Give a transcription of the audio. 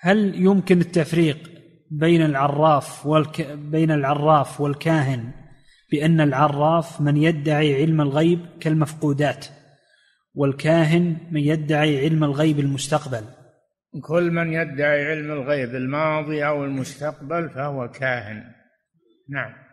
هل يمكن التفريق بين العراف والك... بين العراف والكاهن بأن العراف من يدعي علم الغيب كالمفقودات والكاهن من يدعي علم الغيب المستقبل كل من يدعي علم الغيب الماضي أو المستقبل فهو كاهن نعم